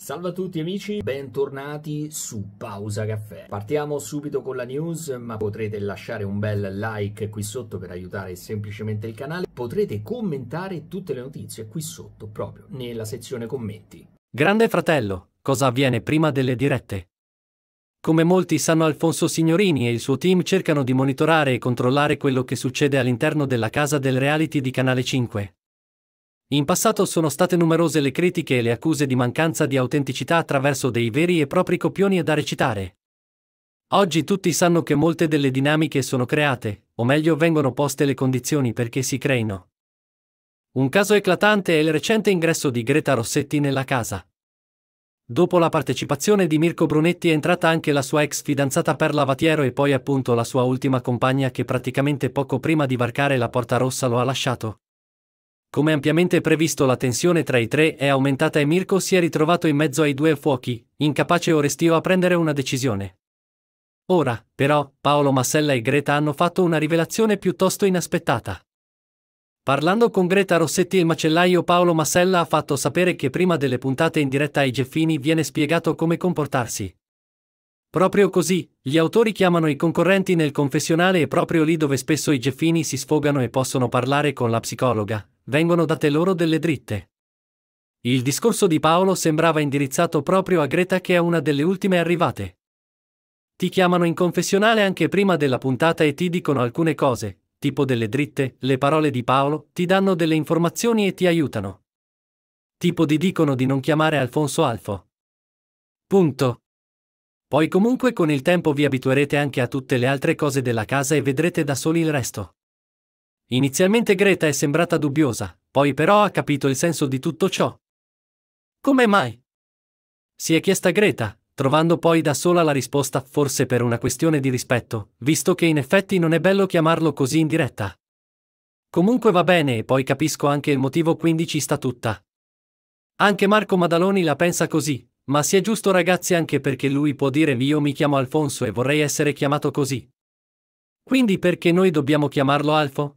Salve a tutti amici, bentornati su Pausa Caffè. Partiamo subito con la news, ma potrete lasciare un bel like qui sotto per aiutare semplicemente il canale. Potrete commentare tutte le notizie qui sotto, proprio nella sezione commenti. Grande fratello, cosa avviene prima delle dirette? Come molti sanno Alfonso Signorini e il suo team cercano di monitorare e controllare quello che succede all'interno della casa del reality di Canale 5. In passato sono state numerose le critiche e le accuse di mancanza di autenticità attraverso dei veri e propri copioni da recitare. Oggi tutti sanno che molte delle dinamiche sono create, o meglio vengono poste le condizioni perché si creino. Un caso eclatante è il recente ingresso di Greta Rossetti nella casa. Dopo la partecipazione di Mirko Brunetti è entrata anche la sua ex fidanzata Perla Vatiero e poi appunto la sua ultima compagna che praticamente poco prima di varcare la Porta Rossa lo ha lasciato. Come ampiamente previsto la tensione tra i tre è aumentata e Mirko si è ritrovato in mezzo ai due fuochi, incapace o restio a prendere una decisione. Ora, però, Paolo Massella e Greta hanno fatto una rivelazione piuttosto inaspettata. Parlando con Greta Rossetti il macellaio Paolo Massella ha fatto sapere che prima delle puntate in diretta ai Geffini viene spiegato come comportarsi. Proprio così, gli autori chiamano i concorrenti nel confessionale e proprio lì dove spesso i Geffini si sfogano e possono parlare con la psicologa, vengono date loro delle dritte. Il discorso di Paolo sembrava indirizzato proprio a Greta che è una delle ultime arrivate. Ti chiamano in confessionale anche prima della puntata e ti dicono alcune cose, tipo delle dritte, le parole di Paolo, ti danno delle informazioni e ti aiutano. Tipo di dicono di non chiamare Alfonso Alfo. Punto. Poi comunque con il tempo vi abituerete anche a tutte le altre cose della casa e vedrete da soli il resto. Inizialmente Greta è sembrata dubbiosa, poi però ha capito il senso di tutto ciò. Come mai? Si è chiesta Greta, trovando poi da sola la risposta, forse per una questione di rispetto, visto che in effetti non è bello chiamarlo così in diretta. Comunque va bene e poi capisco anche il motivo quindi ci sta tutta. Anche Marco Madaloni la pensa così, ma si è giusto ragazzi anche perché lui può dire io mi chiamo Alfonso e vorrei essere chiamato così. Quindi perché noi dobbiamo chiamarlo Alfo?